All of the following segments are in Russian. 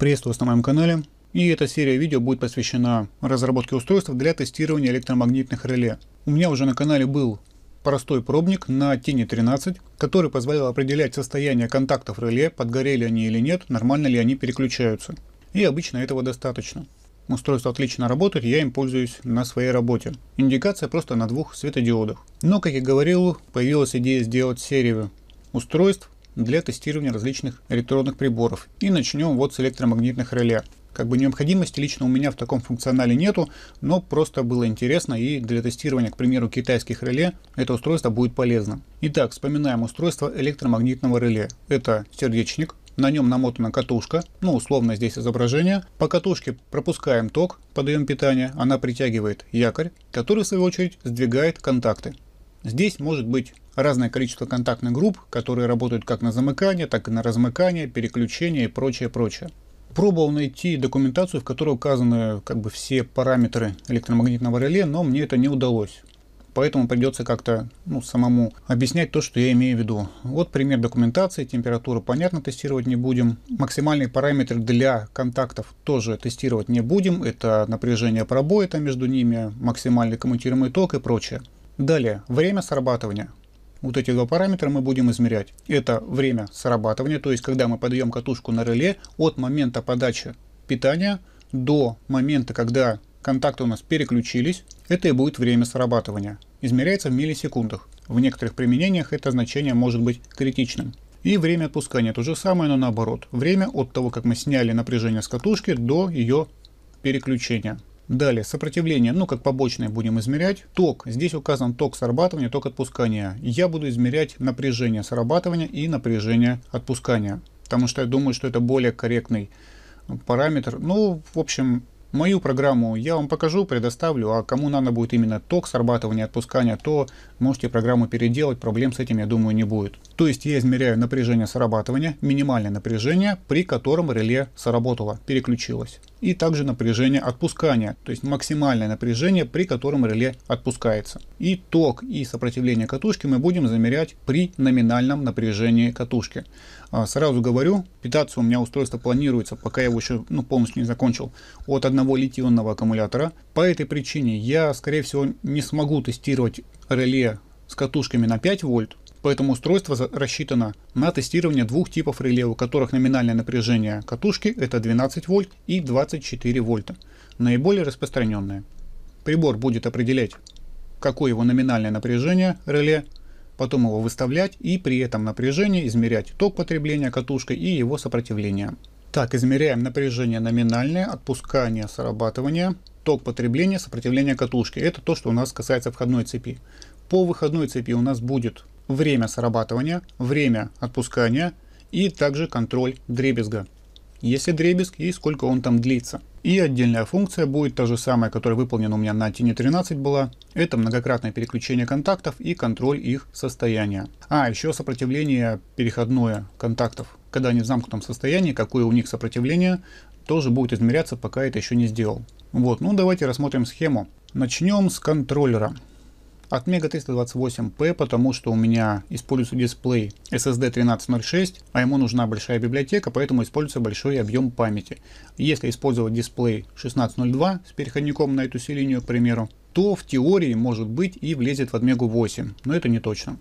Приветствую вас на моем канале. И эта серия видео будет посвящена разработке устройств для тестирования электромагнитных реле. У меня уже на канале был простой пробник на Тени 13, который позволял определять состояние контактов реле, подгорели они или нет, нормально ли они переключаются. И обычно этого достаточно. Устройство отлично работает, я им пользуюсь на своей работе. Индикация просто на двух светодиодах. Но, как я говорил, появилась идея сделать серию устройств для тестирования различных электронных приборов. И начнем вот с электромагнитных реле. Как бы необходимости лично у меня в таком функционале нету, но просто было интересно и для тестирования, к примеру, китайских реле это устройство будет полезно. Итак, вспоминаем устройство электромагнитного реле. Это сердечник, на нем намотана катушка, ну условно здесь изображение. По катушке пропускаем ток, подаем питание, она притягивает якорь, который в свою очередь сдвигает контакты. Здесь может быть разное количество контактных групп, которые работают как на замыкание, так и на размыкание, переключение и прочее, прочее. Пробовал найти документацию, в которой указаны как бы все параметры электромагнитного реле, но мне это не удалось. Поэтому придется как-то ну, самому объяснять то, что я имею в виду. Вот пример документации, температуру понятно тестировать не будем. Максимальный параметр для контактов тоже тестировать не будем. Это напряжение пробоя там между ними, максимальный коммутируемый ток и прочее. Далее, время срабатывания. Вот эти два параметра мы будем измерять. Это время срабатывания, то есть когда мы подаем катушку на реле от момента подачи питания до момента, когда контакты у нас переключились, это и будет время срабатывания. Измеряется в миллисекундах. В некоторых применениях это значение может быть критичным. И время отпускания то же самое, но наоборот. Время от того, как мы сняли напряжение с катушки до ее переключения. Далее, сопротивление, ну как побочное будем измерять. Ток, здесь указан ток срабатывания, ток отпускания. Я буду измерять напряжение срабатывания и напряжение отпускания, потому что я думаю, что это более корректный э, параметр. Ну, в общем, мою программу я вам покажу, предоставлю, а кому надо будет именно ток срабатывания, отпускания, то можете программу переделать, проблем с этим, я думаю, не будет. То есть я измеряю напряжение срабатывания, минимальное напряжение, при котором реле сработало, переключилось. И также напряжение отпускания, то есть максимальное напряжение, при котором реле отпускается. И ток и сопротивление катушки мы будем замерять при номинальном напряжении катушки. А, сразу говорю, питаться у меня устройство планируется, пока я его еще ну, полностью не закончил, от одного литионного аккумулятора. По этой причине я, скорее всего, не смогу тестировать реле с катушками на 5 вольт, Поэтому устройство рассчитано на тестирование двух типов реле, у которых номинальное напряжение катушки это 12 вольт и 24 вольта, наиболее распространенные. Прибор будет определять, какое его номинальное напряжение реле, потом его выставлять и при этом напряжении измерять ток потребления катушкой и его сопротивление. Так, измеряем напряжение номинальное, отпускание, срабатывание, ток потребления, сопротивление катушки. Это то, что у нас касается входной цепи. По выходной цепи у нас будет время срабатывания, время отпускания и также контроль дребезга. Если дребезг и сколько он там длится. И отдельная функция будет та же самая, которая выполнена у меня на Тине 13 была. Это многократное переключение контактов и контроль их состояния. А, еще сопротивление переходное контактов. Когда они в замкнутом состоянии, какое у них сопротивление, тоже будет измеряться, пока это еще не сделал. Вот, ну давайте рассмотрим схему. Начнем с контроллера от Mega 328P, потому что у меня используется дисплей SSD 1306, а ему нужна большая библиотека, поэтому используется большой объем памяти. Если использовать дисплей 1602 с переходником на эту c к примеру, то в теории может быть и влезет в Admega 8, но это не точно.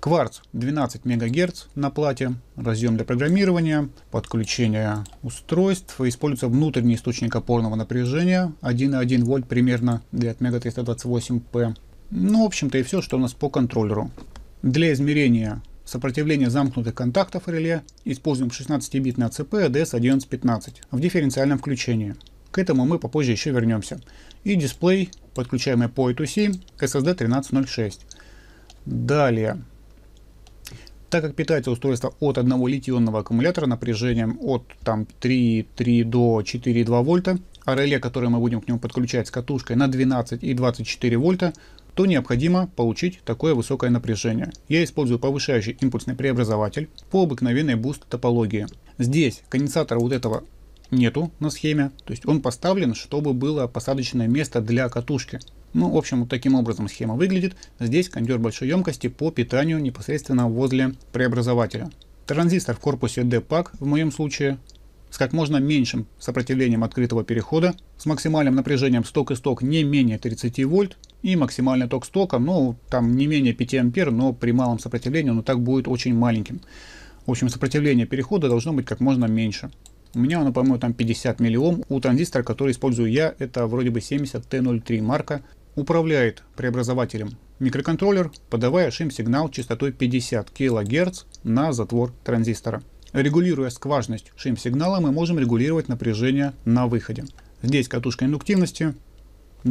Кварц 12 МГц на плате, разъем для программирования, подключение устройств, используется внутренний источник опорного напряжения 1,1 вольт примерно для Atmega 328P. Ну, в общем-то, и все, что у нас по контроллеру. Для измерения сопротивления замкнутых контактов реле используем 16-битный АЦП ADS1115 в дифференциальном включении. К этому мы попозже еще вернемся. И дисплей, подключаемый по E2C, SSD 1306. Далее. Так как питается устройство от одного литионного аккумулятора напряжением от там 3,3 до 4,2 вольта, а реле, которое мы будем к нему подключать с катушкой на 12 и 24 вольта, то необходимо получить такое высокое напряжение. Я использую повышающий импульсный преобразователь по обыкновенной буст топологии. Здесь конденсатора вот этого нету на схеме, то есть он поставлен, чтобы было посадочное место для катушки. Ну, в общем, вот таким образом схема выглядит. Здесь кондер большой емкости по питанию непосредственно возле преобразователя. Транзистор в корпусе D-PAC в моем случае с как можно меньшим сопротивлением открытого перехода, с максимальным напряжением сток и сток не менее 30 вольт, и максимальный ток с ну, там не менее 5 ампер, но при малом сопротивлении оно так будет очень маленьким. В общем, сопротивление перехода должно быть как можно меньше. У меня оно, по-моему, там 50 миллиом. У транзистора, который использую я, это вроде бы 70 т 03 марка. Управляет преобразователем микроконтроллер, подавая шим-сигнал частотой 50 кГц на затвор транзистора. Регулируя скважность шим-сигнала, мы можем регулировать напряжение на выходе. Здесь катушка индуктивности,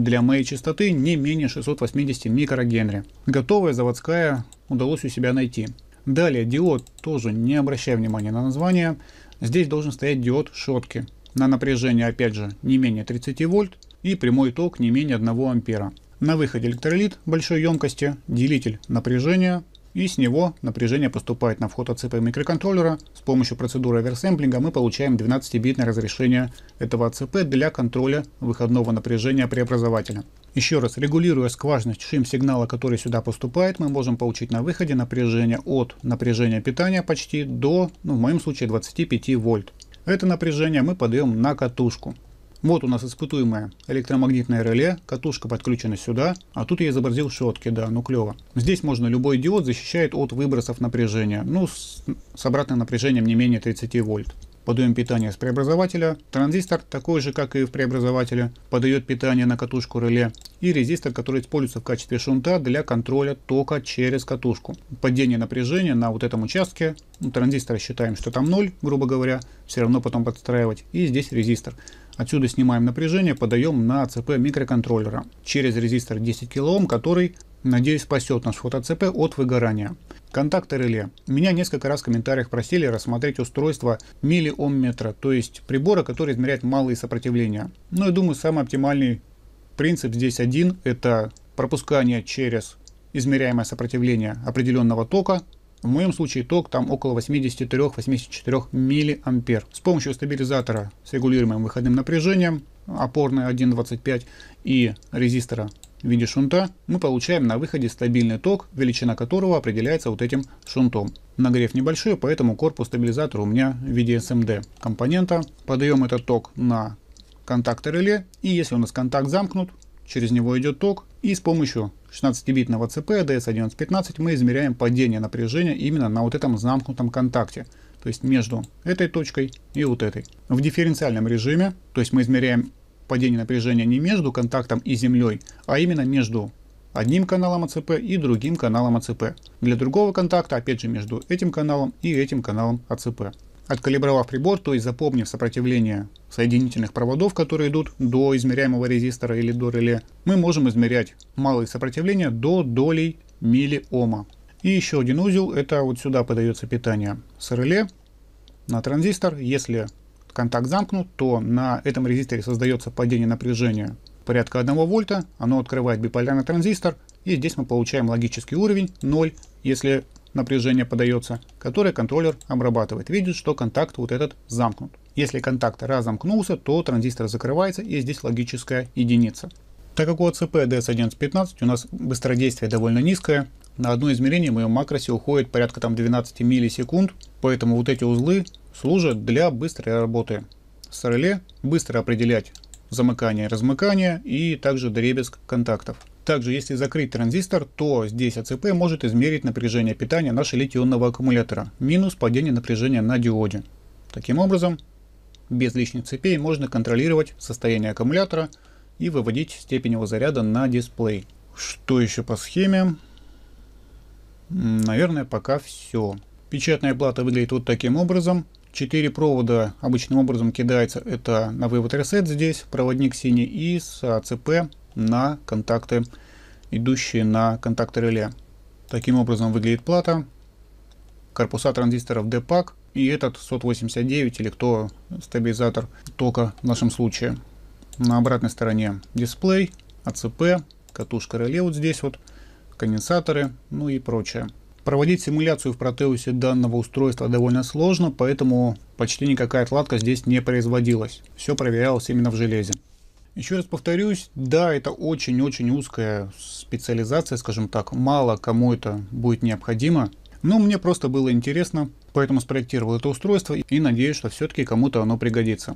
для моей частоты не менее 680 микрогенри. Готовая заводская удалось у себя найти. Далее диод, тоже не обращая внимания на название, здесь должен стоять диод шотки. На напряжение опять же не менее 30 вольт и прямой ток не менее 1 ампера. На выходе электролит большой емкости, делитель напряжения и с него напряжение поступает на вход от микроконтроллера. С помощью процедуры оверсэмплинга мы получаем 12-битное разрешение этого АЦП для контроля выходного напряжения преобразователя. Еще раз, регулируя скважность шим-сигнала, который сюда поступает, мы можем получить на выходе напряжение от напряжения питания почти до, ну, в моем случае, 25 вольт. Это напряжение мы подаем на катушку. Вот у нас испытуемое электромагнитное реле, катушка подключена сюда, а тут я изобразил шотки, да, ну клево. Здесь можно любой диод защищает от выбросов напряжения, ну с, с обратным напряжением не менее 30 вольт. Подаем питание с преобразователя, транзистор такой же, как и в преобразователе, подает питание на катушку реле и резистор, который используется в качестве шунта для контроля тока через катушку. Падение напряжения на вот этом участке, ну, транзистор считаем, что там 0, грубо говоря, все равно потом подстраивать, и здесь резистор. Отсюда снимаем напряжение, подаем на ЦП микроконтроллера через резистор 10 кОм, который, надеюсь, спасет наш фотоцп от выгорания. Контакты реле. Меня несколько раз в комментариях просили рассмотреть устройство миллиомметра, то есть прибора, который измеряет малые сопротивления. Ну я думаю, самый оптимальный принцип здесь один – это пропускание через измеряемое сопротивление определенного тока в моем случае ток там около 83-84 мА. С помощью стабилизатора с регулируемым выходным напряжением, опорной 1.25 и резистора в виде шунта, мы получаем на выходе стабильный ток, величина которого определяется вот этим шунтом. Нагрев небольшой, поэтому корпус стабилизатора у меня в виде SMD компонента. Подаем этот ток на контакт реле и если у нас контакт замкнут, через него идет ток, и с помощью 16-битного ЦП DS1115 мы измеряем падение напряжения именно на вот этом замкнутом контакте, то есть между этой точкой и вот этой. В дифференциальном режиме, то есть мы измеряем падение напряжения не между контактом и землей, а именно между одним каналом АЦП и другим каналом АЦП. Для другого контакта, опять же, между этим каналом и этим каналом АЦП. Откалибровав прибор, то есть запомнив сопротивление соединительных проводов, которые идут до измеряемого резистора или до реле, мы можем измерять малые сопротивления до долей миллиома. И еще один узел, это вот сюда подается питание с реле на транзистор. Если контакт замкнут, то на этом резисторе создается падение напряжения порядка 1 вольта, оно открывает биполярный транзистор, и здесь мы получаем логический уровень 0. Если напряжение подается, которое контроллер обрабатывает. Видит, что контакт вот этот замкнут. Если контакт разомкнулся, то транзистор закрывается и здесь логическая единица. Так как у АЦП DS1115 у нас быстродействие довольно низкое, на одно измерение в моем макросе уходит порядка там 12 миллисекунд, поэтому вот эти узлы служат для быстрой работы с реле, быстро определять замыкание и размыкание и также дребезг контактов. Также, если закрыть транзистор, то здесь АЦП может измерить напряжение питания нашего литионного аккумулятора, минус падение напряжения на диоде. Таким образом, без лишних цепей можно контролировать состояние аккумулятора и выводить степень его заряда на дисплей. Что еще по схеме? Наверное, пока все. Печатная плата выглядит вот таким образом. Четыре провода обычным образом кидается это на вывод ресет здесь, проводник синий и с АЦП на контакты, идущие на контакты реле. Таким образом выглядит плата, корпуса транзисторов DPAC и этот 189 или кто стабилизатор тока в нашем случае. На обратной стороне дисплей, АЦП, катушка реле вот здесь вот, конденсаторы, ну и прочее. Проводить симуляцию в протеусе данного устройства довольно сложно, поэтому почти никакая отладка здесь не производилась. Все проверялось именно в железе. Еще раз повторюсь, да, это очень-очень узкая специализация, скажем так, мало кому это будет необходимо, но мне просто было интересно, поэтому спроектировал это устройство и надеюсь, что все-таки кому-то оно пригодится.